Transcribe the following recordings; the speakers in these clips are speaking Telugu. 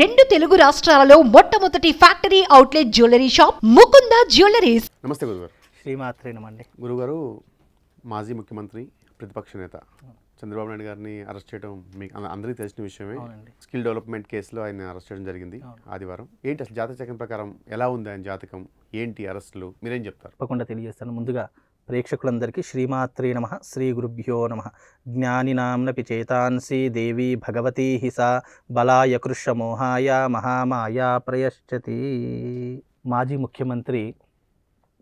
రెండు తెలుగు రాష్ట్రాలలో మొట్టమొదటి factory outlet jewellery shop Mukunda jewelleries నమస్తే గురుగారు నమండి గురుగారు మాజీ ముఖ్యమంత్రి ప్రతిపక్ష నేత చంద్రబాబు నాయుడు గారిని అరెస్ట్ చేయడం మీకు అందరికీ తెలిసిన విషయమే స్కిల్ డెవలప్మెంట్ కేసులో ఆయన అరెస్ట్ చేయడం జరిగింది ఆదివారం ఏంటి అసలు జాతక చక్రం ప్రకారం ఎలా ఉంది ఆయన జాతకం ఏంటి అరెస్టులు మీరేం చెప్తారు తప్పకుండా తెలియజేస్తాను ముందుగా ప్రేక్షకులందరికీ శ్రీమాత్రే నమ శ్రీ గురుభ్యో నమ జ్ఞానినాంనపి చేతాన్సి దేవీ భగవతీ సా బలాయ కృష మోహాయ మహామాయా ప్రయశ్చతి మాజీ ముఖ్యమంత్రి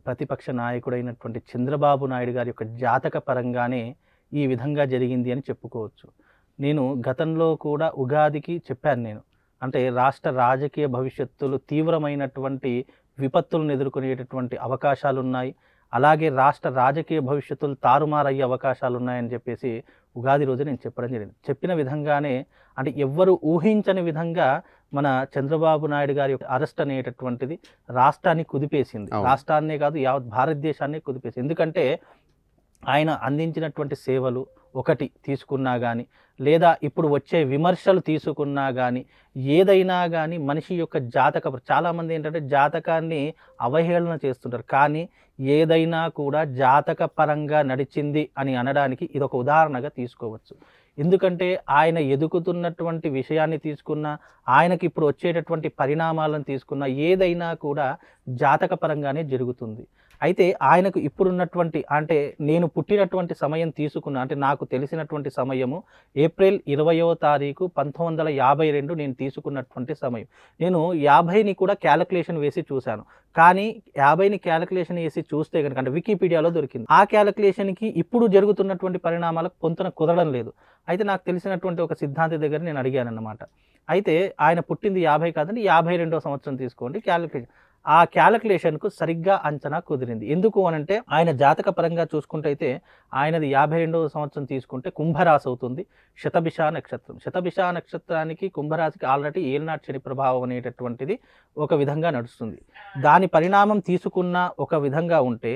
ప్రతిపక్ష నాయకుడైనటువంటి చంద్రబాబు నాయుడు గారి యొక్క జాతక పరంగానే ఈ విధంగా జరిగింది అని చెప్పుకోవచ్చు నేను గతంలో కూడా ఉగాదికి చెప్పాను నేను అంటే రాష్ట్ర రాజకీయ భవిష్యత్తులు తీవ్రమైనటువంటి విపత్తులను ఎదుర్కొనేటటువంటి అవకాశాలు ఉన్నాయి అలాగే రాష్ట్ర రాజకీయ భవిష్యత్తులు తారుమారయ్యే అవకాశాలు ఉన్నాయని చెప్పేసి ఉగాది రోజు నేను చెప్పడం జరిగింది చెప్పిన విధంగానే అంటే ఎవ్వరు ఊహించని విధంగా మన చంద్రబాబు నాయుడు గారి యొక్క అరెస్ట్ అనేటటువంటిది రాష్ట్రాన్ని కుదిపేసింది రాష్ట్రాన్నే కాదు యావత్ భారతదేశాన్ని కుదిపేసింది ఎందుకంటే ఆయన అందించినటువంటి సేవలు ఒకటి తీసుకున్నా కానీ లేదా ఇప్పుడు వచ్చే విమర్శలు తీసుకున్నా కానీ ఏదైనా కానీ మనిషి యొక్క జాతక చాలామంది ఏంటంటే జాతకాన్ని అవహేళన చేస్తుంటారు కానీ ఏదైనా కూడా జాతక పరంగా నడిచింది అని అనడానికి ఇది ఒక ఉదాహరణగా తీసుకోవచ్చు ఎందుకంటే ఆయన ఎదుగుతున్నటువంటి విషయాన్ని తీసుకున్నా ఆయనకి ఇప్పుడు వచ్చేటటువంటి పరిణామాలను తీసుకున్నా ఏదైనా కూడా జాతక పరంగానే జరుగుతుంది అయితే ఆయనకు ఇప్పుడున్నటువంటి అంటే నేను పుట్టినటువంటి సమయం తీసుకున్న అంటే నాకు తెలిసినటువంటి సమయము ఏప్రిల్ ఇరవయో తారీఖు పంతొమ్మిది వందల యాభై రెండు నేను తీసుకున్నటువంటి సమయం నేను యాభైని కూడా క్యాలకులేషన్ వేసి చూశాను కానీ యాభైని క్యాలకులేషన్ వేసి చూస్తే కనుక అంటే వికీపీడియాలో దొరికింది ఆ క్యాలకులేషన్కి ఇప్పుడు జరుగుతున్నటువంటి పరిణామాలకు పొంతన కుదరడం లేదు అయితే నాకు తెలిసినటువంటి ఒక సిద్ధాంతి దగ్గర నేను అడిగాను అనమాట అయితే ఆయన పుట్టింది యాభై కాదండి యాభై రెండో సంవత్సరం తీసుకోండి క్యాలకులేషన్ ఆ క్యాలకులేషన్కు సరిగ్గా అంచనా కుదిరింది ఎందుకు అనంటే ఆయన జాతక పరంగా చూసుకుంటైతే ఆయనది యాభై రెండవ సంవత్సరం తీసుకుంటే కుంభరాశి అవుతుంది శతభిష నక్షత్రం శతభిష నక్షత్రానికి కుంభరాశికి ఆల్రెడీ ఏలనాటి శని ప్రభావం అనేటటువంటిది ఒక విధంగా నడుస్తుంది దాని పరిణామం తీసుకున్న ఒక విధంగా ఉంటే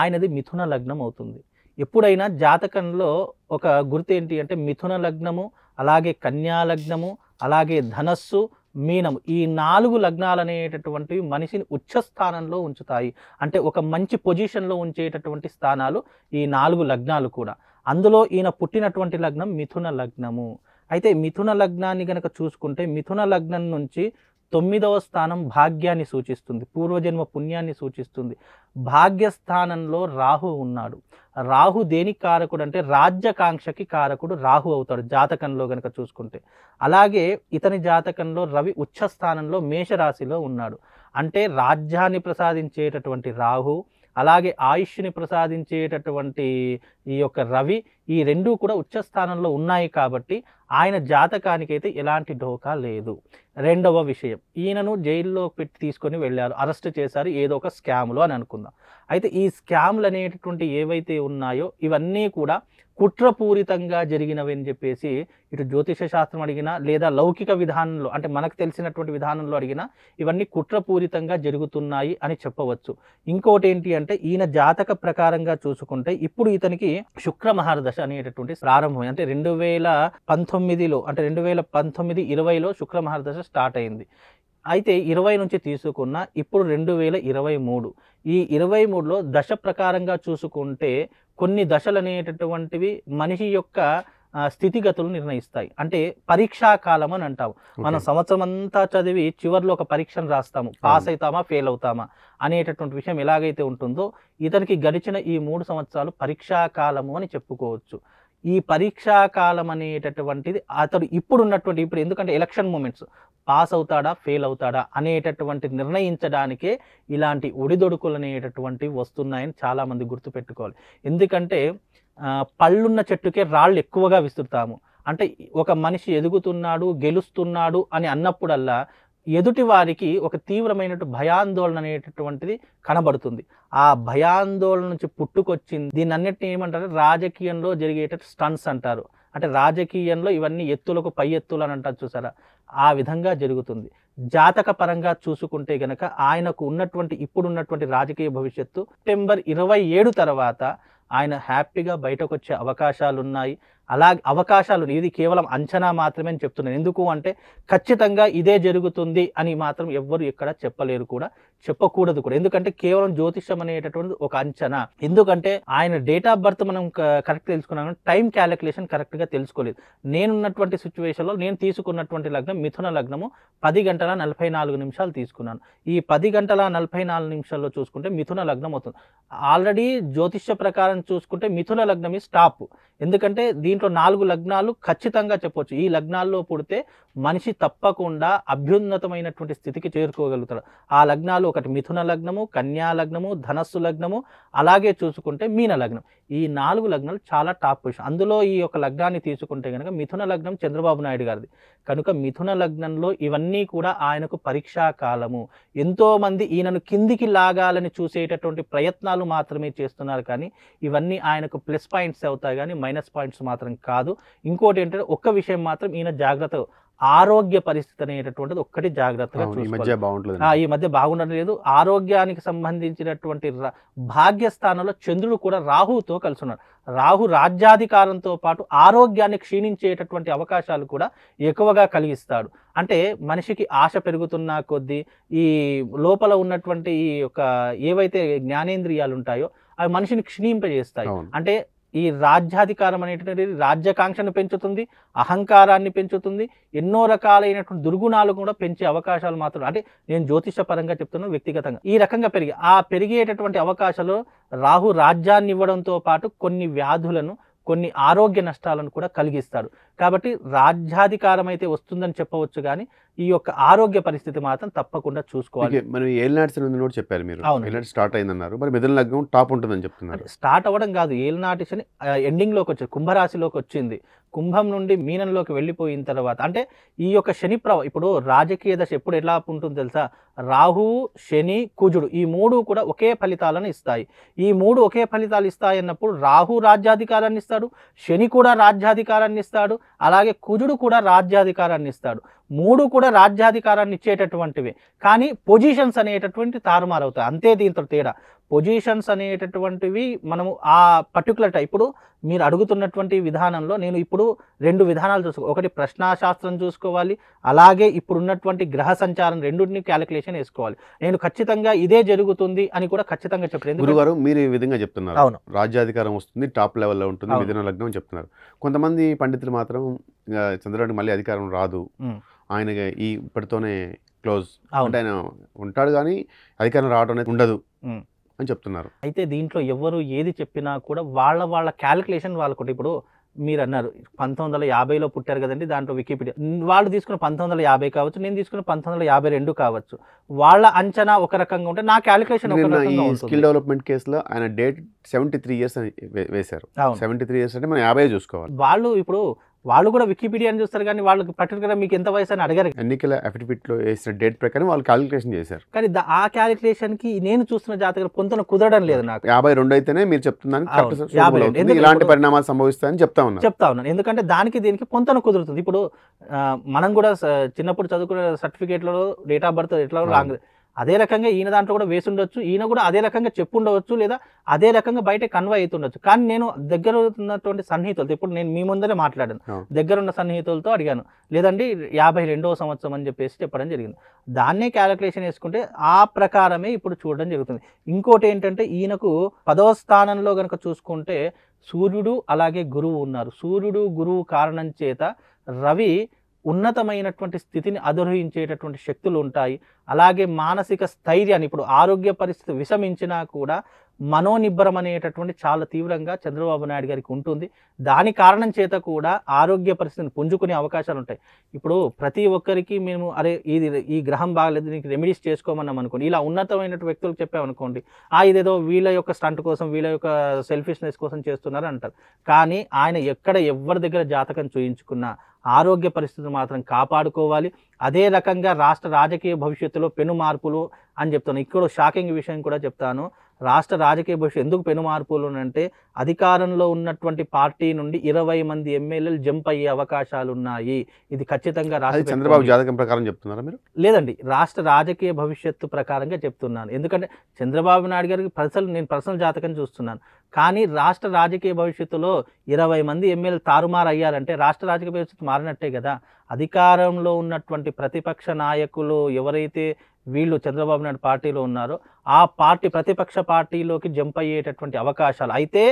ఆయనది మిథున లగ్నం అవుతుంది ఎప్పుడైనా జాతకంలో ఒక గుర్తు ఏంటి అంటే మిథున లగ్నము అలాగే కన్యా లగ్నము అలాగే ధనస్సు మీనం ఈ నాలుగు లగ్నాలు అనేటటువంటివి మనిషిని ఉచ్చ స్థానంలో ఉంచుతాయి అంటే ఒక మంచి పొజిషన్లో ఉంచేటటువంటి స్థానాలు ఈ నాలుగు లగ్నాలు కూడా అందులో ఈయన పుట్టినటువంటి లగ్నం మిథున లగ్నము అయితే మిథున లగ్నాన్ని కనుక చూసుకుంటే మిథున లగ్నం నుంచి తొమ్మిదవ స్థానం భాగ్యాన్ని సూచిస్తుంది పూర్వజన్మ పుణ్యాన్ని సూచిస్తుంది భాగ్యస్థానంలో రాహు ఉన్నాడు రాహు దేనికి కారకుడు అంటే రాజ్యకాంక్షకి కారకుడు రాహు అవుతాడు జాతకంలో గనక చూసుకుంటే అలాగే ఇతని జాతకంలో రవి ఉచ్చస్థానంలో స్థానంలో మేషరాశిలో ఉన్నాడు అంటే రాజ్యాన్ని ప్రసాదించేటటువంటి రాహు అలాగే ఆయుష్ని ప్రసాదించేటటువంటి ఈ యొక్క రవి ఈ రెండూ కూడా ఉచ్చ స్థానంలో ఉన్నాయి కాబట్టి ఆయన జాతకానికైతే ఎలాంటి ఢోకా లేదు రెండవ విషయం ఈయనను జైల్లో పెట్టి తీసుకొని వెళ్ళారు అరెస్ట్ చేశారు ఏదో ఒక స్కామ్లో అని అనుకుందాం అయితే ఈ స్కామ్లు అనేటటువంటి ఏవైతే ఉన్నాయో ఇవన్నీ కూడా కుట్రపూరితంగా జరిగినవి అని చెప్పేసి ఇటు జ్యోతిష శాస్త్రం అడిగినా లేదా లౌకిక విధానంలో అంటే మనకు తెలిసినటువంటి విధానంలో అడిగినా ఇవన్నీ కుట్రపూరితంగా జరుగుతున్నాయి అని చెప్పవచ్చు ఇంకోటి ఏంటి అంటే ఈయన జాతక ప్రకారంగా చూసుకుంటే ఇప్పుడు ఇతనికి శుక్ర మహారదశ అనేటటువంటి ప్రారంభం అంటే రెండు వేల పంతొమ్మిదిలో అంటే రెండు వేల పంతొమ్మిది ఇరవైలో శుక్ర మహారదశ స్టార్ట్ అయింది అయితే ఇరవై నుంచి తీసుకున్న ఇప్పుడు రెండు వేల ఇరవై మూడు ఈ ఇరవై మూడులో దశ ప్రకారంగా చూసుకుంటే కొన్ని దశలు అనేటటువంటివి మనిషి యొక్క స్థితిగతులు నిర్ణయిస్తాయి అంటే పరీక్షా కాలం అని అంటాము మనం సంవత్సరం అంతా చదివి చివరిలో ఒక పరీక్షను రాస్తాము పాస్ అవుతామా ఫెయిల్ అవుతామా అనేటటువంటి విషయం ఎలాగైతే ఉంటుందో ఇతనికి గడిచిన ఈ మూడు సంవత్సరాలు పరీక్షా కాలము అని చెప్పుకోవచ్చు ఈ పరీక్షాకాలం అనేటటువంటిది అతడు ఇప్పుడు ఉన్నటువంటి ఇప్పుడు ఎందుకంటే ఎలక్షన్ మూమెంట్స్ పాస్ అవుతాడా ఫెయిల్ అవుతాడా అనేటటువంటి నిర్ణయించడానికే ఇలాంటి ఒడిదొడుకులు అనేటటువంటివి వస్తున్నాయని చాలామంది గుర్తుపెట్టుకోవాలి ఎందుకంటే పళ్ళున్న చెట్టుకే రాళ్ళు ఎక్కువగా విస్తుతాము అంటే ఒక మనిషి ఎదుగుతున్నాడు గెలుస్తున్నాడు అని అన్నప్పుడల్లా ఎదుటి వారికి ఒక తీవ్రమైనటువంటి భయాందోళన అనేటటువంటిది కనబడుతుంది ఆ భయాందోళన నుంచి పుట్టుకొచ్చింది దీని అన్నిటిని ఏమంటారు రాజకీయంలో జరిగేట స్టన్స్ అంటారు అంటే రాజకీయంలో ఇవన్నీ ఎత్తులకు పై ఎత్తులు అని అంటారు చూసారా ఆ విధంగా జరుగుతుంది జాతక పరంగా చూసుకుంటే గనక ఆయనకు ఉన్నటువంటి ఇప్పుడున్నటువంటి రాజకీయ భవిష్యత్తు సెప్టెంబర్ ఇరవై ఏడు తర్వాత ఆయన హ్యాపీగా బయటకు వచ్చే అవకాశాలు ఉన్నాయి అలా అవకాశాలు ఇది కేవలం అంచనా మాత్రమే అని చెప్తున్నాను ఎందుకు అంటే ఖచ్చితంగా ఇదే జరుగుతుంది అని మాత్రం ఎవ్వరు ఎక్కడ చెప్పలేరు కూడా చెప్పకూడదు కూడా ఎందుకంటే కేవలం జ్యోతిష్యం అనేటటువంటి ఒక అంచనా ఎందుకంటే ఆయన డేట్ ఆఫ్ బర్త్ మనం కరెక్ట్ తెలుసుకున్నాం టైం క్యాలిక్యులేషన్ కరెక్ట్గా తెలుసుకోలేదు నేనున్నటువంటి సిచ్యువేషన్లో నేను తీసుకున్నటువంటి లగ్నం మిథున లగ్నము పది గంటల నలభై నాలుగు నిమిషాలు తీసుకున్నాను ఈ పది గంటల నలభై నాలుగు నిమిషాల్లో చూసుకుంటే మిథున లగ్నం అవుతుంది ఆల్రెడీ జ్యోతిష్య ప్రకారం చూసుకుంటే మిథున లగ్నం ఈ స్టాప్ ఎందుకంటే దీని దీంట్లో నాలుగు లగ్నాలు ఖచ్చితంగా చెప్పొచ్చు ఈ లగ్నాల్లో పుడితే మనిషి తప్పకుండా అభ్యున్నతమైనటువంటి స్థితికి చేరుకోగలుగుతాడు ఆ లగ్నాలు ఒకటి మిథున లగ్నము కన్యా లగ్నము ధనస్సు లగ్నము అలాగే చూసుకుంటే మీన లగ్నం ఈ నాలుగు లగ్నాలు చాలా టాప్ పొజిషన్ అందులో ఈ యొక్క లగ్నాన్ని తీసుకుంటే కనుక మిథున లగ్నం చంద్రబాబు నాయుడు గారిది కనుక మిథున లగ్నంలో ఇవన్నీ కూడా ఆయనకు పరీక్షా కాలము ఎంతోమంది ఈయనను కిందికి లాగాలని చూసేటటువంటి ప్రయత్నాలు మాత్రమే చేస్తున్నారు కానీ ఇవన్నీ ఆయనకు ప్లస్ పాయింట్స్ అవుతాయి కానీ మైనస్ పాయింట్స్ మాత్రమే మాత్రం కాదు ఇంకోటి ఏంటంటే ఒక్క విషయం మాత్రం ఈయన జాగ్రత్త ఆరోగ్య పరిస్థితి అనేటటువంటిది ఒక్కటి జాగ్రత్తగా చూసుకోవాలి ఈ మధ్య బాగుండడం లేదు ఆరోగ్యానికి సంబంధించినటువంటి భాగ్యస్థానంలో చంద్రుడు కూడా రాహుతో కలిసి ఉన్నాడు రాహు రాజ్యాధికారంతో పాటు ఆరోగ్యాన్ని క్షీణించేటటువంటి అవకాశాలు కూడా ఎక్కువగా కలిగిస్తాడు అంటే మనిషికి ఆశ పెరుగుతున్న కొద్దీ ఈ లోపల ఉన్నటువంటి ఈ యొక్క ఏవైతే జ్ఞానేంద్రియాలు ఉంటాయో అవి మనిషిని క్షీణింపజేస్తాయి అంటే ఈ రాజ్యాధికారం అనేటువంటిది రాజ్యాకాంక్షను పెంచుతుంది అహంకారాన్ని పెంచుతుంది ఎన్నో రకాలైనటువంటి దుర్గుణాలు కూడా పెంచే అవకాశాలు మాత్రం అంటే నేను జ్యోతిష పరంగా చెప్తున్నాను వ్యక్తిగతంగా ఈ రకంగా పెరిగి ఆ పెరిగేటటువంటి అవకాశాలు రాహు రాజ్యాన్ని ఇవ్వడంతో పాటు కొన్ని వ్యాధులను కొన్ని ఆరోగ్య నష్టాలను కూడా కలిగిస్తాడు కాబట్టి రాజ్యాధికారం అయితే వస్తుందని చెప్పవచ్చు కానీ ఈ యొక్క ఆరోగ్య పరిస్థితి మాత్రం తప్పకుండా చూసుకోవాలి మనం ఏలినాటి శని కూడా చెప్పారు మీరు ఏలినాటి స్టార్ట్ అయిందన్నారు మరి మిథున లగ్నం టాప్ ఉంటుందని చెప్తున్నారు స్టార్ట్ అవ్వడం కాదు ఏలినాటి శని ఎండింగ్లోకి వచ్చింది కుంభరాశిలోకి వచ్చింది కుంభం నుండి మీనంలోకి వెళ్ళిపోయిన తర్వాత అంటే ఈ యొక్క శని ప్రభావం ఇప్పుడు రాజకీయ దశ ఎప్పుడు ఎలా ఉంటుందో తెలుసా రాహు శని కుజుడు ఈ మూడు కూడా ఒకే ఫలితాలను ఇస్తాయి ఈ మూడు ఒకే ఫలితాలు ఇస్తాయి అన్నప్పుడు రాహు రాజ్యాధికారాన్ని ఇస్తాడు శని కూడా రాజ్యాధికారాన్ని ఇస్తాడు అలాగే కుజుడు కూడా రాజ్యాధికారాన్ని ఇస్తాడు మూడు కూడా రాజ్యాధికారాన్ని ఇచ్చేటటువంటివి కానీ పొజిషన్స్ అనేటటువంటి తారుమారవుతాయి అంతే దీంతో తేడా పొజిషన్స్ అనేటటువంటివి మనము ఆ పర్టికులర్ టైప్ ఇప్పుడు మీరు అడుగుతున్నటువంటి విధానంలో నేను ఇప్పుడు రెండు విధానాలు చూసుకో ఒకటి ప్రశ్నాశాస్త్రం చూసుకోవాలి అలాగే ఇప్పుడున్నటువంటి గ్రహ సంచారం రెండుని క్యాలిక్యులేషన్ వేసుకోవాలి నేను ఖచ్చితంగా ఇదే జరుగుతుంది అని కూడా ఖచ్చితంగా చెప్పలేదు గురువారు మీరు ఈ విధంగా చెప్తున్నారు అవును రాజ్యాధికారం వస్తుంది టాప్ లెవెల్లో ఉంటుంది మిథున లగ్నం చెప్తున్నారు కొంతమంది పండితులు మాత్రం చంద్రుడికి మళ్ళీ అధికారం రాదు ఆయన ఈ ఇప్పటితోనే క్లోజ్ అంటే ఆయన ఉంటాడు కానీ అధికారం రావడం అనేది ఉండదు అని చెప్తున్నారు అయితే దీంట్లో ఎవరు ఏది చెప్పినా కూడా వాళ్ళ వాళ్ళ క్యాలిక్యులేషన్ వాళ్ళకు ఇప్పుడు మీరు అన్నారు పంతొమ్మిది వందల యాభైలో పుట్టారు కదండి దాంట్లో వికీపీడియా వాళ్ళు తీసుకున్న పంతొమ్మిది వందల యాభై కావచ్చు నేను తీసుకున్న పంతొమ్మిది వందల యాభై రెండు కావచ్చు వాళ్ళ అంచనా ఒక రకంగా ఉంటే నా క్యాలిక్యులేషన్ స్కిల్ డెవలప్మెంట్ కేసులో ఆయన డేట్ సెవెంటీ త్రీ ఇయర్స్ వేశారు సెవెంటీ త్రీ ఇయర్స్ అంటే మనం యాభై చూసుకోవాలి వాళ్ళు ఇప్పుడు వాళ్ళు కూడా వికీపీడియా అని చూస్తారు కానీ వాళ్ళకి పర్టికులర్ మీకు ఎంత వయసు అని అడగారు ఎన్నికల లో వేసిన డేట్ ప్రకారం వాళ్ళు క్యాలిక్యులేషన్ చేశారు కానీ ఆ క్యాలిక్యులేషన్ కి నేను చూస్తున్న జాతకాలు కొంత కుదరడం లేదు నాకు యాభై రెండు అయితేనే మీరు చెప్తున్నాను ఇలాంటి పరిణామాలు సంభవిస్తాయని చెప్తా ఉన్నా చెప్తా ఉన్నాను ఎందుకంటే దానికి దీనికి పొంతన కుదురుతుంది ఇప్పుడు మనం కూడా చిన్నప్పుడు చదువుకునే సర్టిఫికేట్లలో డేట్ ఆఫ్ బర్త్ ఎట్లా అదే రకంగా ఈయన దాంట్లో కూడా వేసి ఉండొచ్చు ఈయన కూడా అదే రకంగా చెప్పు ఉండవచ్చు లేదా అదే రకంగా బయట కన్వై అవుతుండొచ్చు కానీ నేను దగ్గర ఉన్నటువంటి సన్నిహితులతో ఇప్పుడు నేను మీ ముందరే మాట్లాడాను దగ్గర ఉన్న సన్నిహితులతో అడిగాను లేదండి యాభై రెండవ సంవత్సరం అని చెప్పేసి చెప్పడం జరిగింది దాన్నే క్యాలిక్యులేషన్ వేసుకుంటే ఆ ప్రకారమే ఇప్పుడు చూడడం జరుగుతుంది ఇంకోటి ఏంటంటే ఈయనకు పదవ స్థానంలో కనుక చూసుకుంటే సూర్యుడు అలాగే గురువు ఉన్నారు సూర్యుడు గురువు కారణం చేత రవి ఉన్నతమైనటువంటి స్థితిని అధిరోహించేటటువంటి శక్తులు ఉంటాయి అలాగే మానసిక స్థైర్యాన్ని ఇప్పుడు ఆరోగ్య పరిస్థితి విషమించినా కూడా మనోనిబ్బరం అనేటటువంటి చాలా తీవ్రంగా చంద్రబాబు నాయుడు గారికి ఉంటుంది దాని కారణం చేత కూడా ఆరోగ్య పరిస్థితిని పుంజుకునే అవకాశాలు ఉంటాయి ఇప్పుడు ప్రతి ఒక్కరికి మేము అరే ఇది ఈ గ్రహం బాగలేదు దీనికి రెమెడీస్ చేసుకోమన్నాం అనుకోండి ఇలా ఉన్నతమైన వ్యక్తులకు చెప్పామనుకోండి ఆ ఇదేదో వీళ్ళ యొక్క స్టంట్ కోసం వీళ్ళ యొక్క సెల్ఫిష్నెస్ కోసం చేస్తున్నారు అంటారు కానీ ఆయన ఎక్కడ ఎవరి దగ్గర జాతకం చూయించుకున్నా ఆరోగ్య పరిస్థితులు మాత్రం కాపాడుకోవాలి అదే రకంగా రాష్ట్ర రాజకీయ భవిష్యత్తులో పెను మార్పులు అని చెప్తాను ఇక్కడ షాకింగ్ విషయం కూడా చెప్తాను రాష్ట్ర రాజకీయ భవిష్యత్తు ఎందుకు పెను మార్పులు అంటే అధికారంలో ఉన్నటువంటి పార్టీ నుండి ఇరవై మంది ఎమ్మెల్యేలు జంప్ అయ్యే అవకాశాలు ఉన్నాయి ఇది ఖచ్చితంగా రాష్ట్ర చంద్రబాబు జాతకం ప్రకారం చెప్తున్నారా మీరు లేదండి రాష్ట్ర రాజకీయ భవిష్యత్తు ప్రకారంగా చెప్తున్నాను ఎందుకంటే చంద్రబాబు నాయుడు గారికి పర్సనల్ నేను పర్సనల్ జాతకం చూస్తున్నాను కానీ రాష్ట్ర రాజకీయ భవిష్యత్తులో ఇరవై మంది ఎమ్మెల్యేలు తారుమారు అయ్యారంటే రాష్ట్ర రాజకీయ భవిష్యత్తు మారినట్టే కదా అధికారంలో ఉన్నటువంటి ప్రతిపక్ష నాయకులు ఎవరైతే వీళ్ళు చంద్రబాబు నాయుడు పార్టీలో ఉన్నారు ఆ పార్టీ ప్రతిపక్ష పార్టీలోకి జంప్ అయ్యేటటువంటి అవకాశాలు అయితే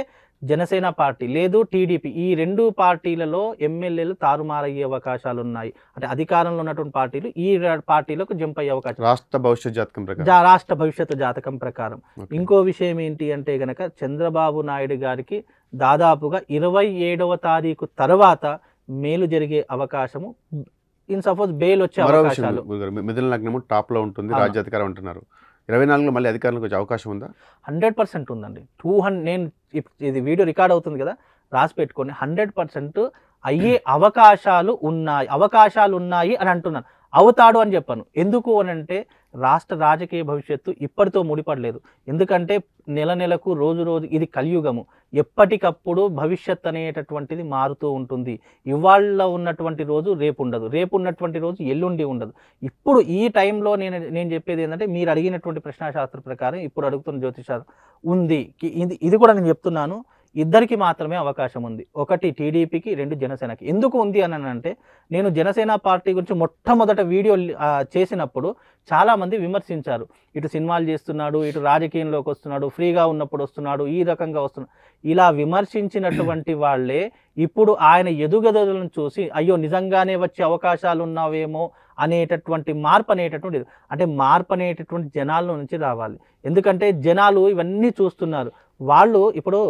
జనసేన పార్టీ లేదు టీడీపీ ఈ రెండు పార్టీలలో ఎమ్మెల్యేలు తారుమారయ్యే అవకాశాలు ఉన్నాయి అంటే అధికారంలో ఉన్నటువంటి పార్టీలు ఈ పార్టీలకు జంప్ అయ్యే అవకాశం రాష్ట్ర భవిష్యత్ జాతకం ప్రకారం రాష్ట్ర భవిష్యత్తు జాతకం ప్రకారం ఇంకో విషయం ఏంటి అంటే గనక చంద్రబాబు నాయుడు గారికి దాదాపుగా ఇరవై ఏడవ తారీఖు తర్వాత మేలు జరిగే అవకాశము ఇన్ సపోజ్ బెయిల్ వచ్చే అవకాశాలు మిథున లగ్నము టాప్లో ఉంటుంది రాజ్యాధికారం అంటున్నారు ఇరవై నాలుగులో మళ్ళీ అధికారులకు వచ్చే అవకాశం ఉందా హండ్రెడ్ పర్సెంట్ ఉందండి టూ హండ్రెడ్ నేను ఇది వీడియో రికార్డ్ అవుతుంది కదా రాసి పెట్టుకొని హండ్రెడ్ పర్సెంట్ అయ్యే అవకాశాలు ఉన్నాయి అవకాశాలు ఉన్నాయి అని అంటున్నాను అవుతాడు అని చెప్పాను ఎందుకు అని అంటే రాష్ట్ర రాజకీయ భవిష్యత్తు ఇప్పటితో ముడిపడలేదు ఎందుకంటే నెల నెలకు రోజు రోజు ఇది కలియుగము ఎప్పటికప్పుడు భవిష్యత్ అనేటటువంటిది మారుతూ ఉంటుంది ఇవాళ ఉన్నటువంటి రోజు రేపు ఉండదు రేపు ఉన్నటువంటి రోజు ఎల్లుండి ఉండదు ఇప్పుడు ఈ టైంలో నేను నేను చెప్పేది ఏంటంటే మీరు అడిగినటువంటి ప్రశ్నాశాస్త్ర ప్రకారం ఇప్పుడు అడుగుతున్న జ్యోతిషాస్త్రం ఉంది ఇది ఇది కూడా నేను చెప్తున్నాను ఇద్దరికి మాత్రమే అవకాశం ఉంది ఒకటి టీడీపీకి రెండు జనసేనకి ఎందుకు ఉంది అని అంటే నేను జనసేన పార్టీ గురించి మొట్టమొదట వీడియో చేసినప్పుడు చాలామంది విమర్శించారు ఇటు సినిమాలు చేస్తున్నాడు ఇటు రాజకీయంలోకి వస్తున్నాడు ఫ్రీగా ఉన్నప్పుడు వస్తున్నాడు ఈ రకంగా వస్తున్నాడు ఇలా విమర్శించినటువంటి వాళ్ళే ఇప్పుడు ఆయన ఎదుగదలను చూసి అయ్యో నిజంగానే వచ్చే అవకాశాలు ఉన్నావేమో అనేటటువంటి మార్పు అనేటటువంటి అంటే మార్పు అనేటటువంటి జనాల నుంచి రావాలి ఎందుకంటే జనాలు ఇవన్నీ చూస్తున్నారు వాళ్ళు ఇప్పుడు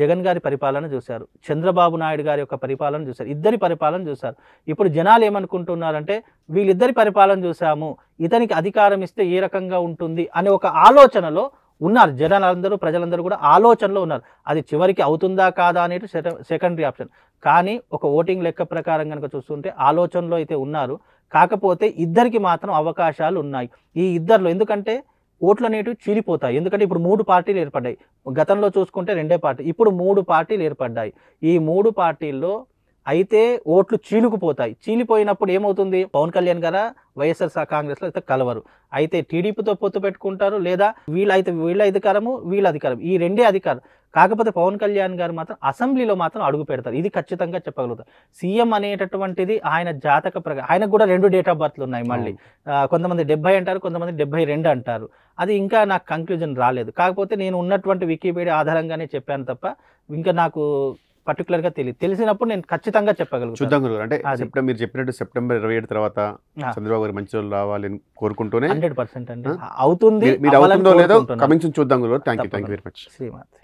జగన్ గారి పరిపాలన చూశారు చంద్రబాబు నాయుడు గారి యొక్క పరిపాలన చూశారు ఇద్దరి పరిపాలన చూశారు ఇప్పుడు జనాలు ఏమనుకుంటున్నారంటే వీళ్ళిద్దరి పరిపాలన చూసాము ఇతనికి అధికారం ఇస్తే ఏ రకంగా ఉంటుంది అనే ఒక ఆలోచనలో ఉన్నారు జనాలందరూ ప్రజలందరూ కూడా ఆలోచనలో ఉన్నారు అది చివరికి అవుతుందా కాదా అనేది సెకండరీ ఆప్షన్ కానీ ఒక ఓటింగ్ లెక్క ప్రకారం కనుక చూస్తుంటే ఆలోచనలో అయితే ఉన్నారు కాకపోతే ఇద్దరికి మాత్రం అవకాశాలు ఉన్నాయి ఈ ఇద్దరిలో ఎందుకంటే ఓట్లు అనేటివి చీలిపోతాయి ఎందుకంటే ఇప్పుడు మూడు పార్టీలు ఏర్పడ్డాయి గతంలో చూసుకుంటే రెండే పార్టీ ఇప్పుడు మూడు పార్టీలు ఏర్పడ్డాయి ఈ మూడు పార్టీల్లో అయితే ఓట్లు చీలుకుపోతాయి చీలిపోయినప్పుడు ఏమవుతుంది పవన్ కళ్యాణ్ గారా వైఎస్ఆర్ కాంగ్రెస్లో అయితే కలవరు అయితే టీడీపీతో పొత్తు పెట్టుకుంటారు లేదా వీళ్ళైతే వీళ్ళ అధికారము వీళ్ళ అధికారం ఈ రెండే అధికారం కాకపోతే పవన్ కళ్యాణ్ గారు మాత్రం అసెంబ్లీలో మాత్రం అడుగు పెడతారు ఇది ఖచ్చితంగా చెప్పగలుగుతారు సీఎం అనేటటువంటిది ఆయన జాతక ప్రకారం ఆయనకు కూడా రెండు డేట్ ఆఫ్ బర్త్లు ఉన్నాయి మళ్ళీ కొంతమంది డెబ్బై అంటారు కొంతమంది డెబ్బై రెండు అంటారు అది ఇంకా నాకు కంక్లూజన్ రాలేదు కాకపోతే నేను ఉన్నటువంటి వికీపీడియా ఆధారంగానే చెప్పాను తప్ప ఇంకా నాకు పర్టికులర్ గా తెలియదు తెలిసినప్పుడు నేను ఖచ్చితంగా చెప్పగలను చూద్దాం గురు అంటే సెప్టెంబర్ మీరు చెప్పినట్టు సెప్టెంబర్ ఇరవై ఏడు తర్వాత చంద్రబాబు గారు మంచి రోజులు రావాలని కోరుకుంటూనే హండ్రెడ్ పర్సెంట్ అండి అవుతుంది మీరు లేదో కమింగ్ చూద్దాం గురు thank you thank you very much శ్రీమాతి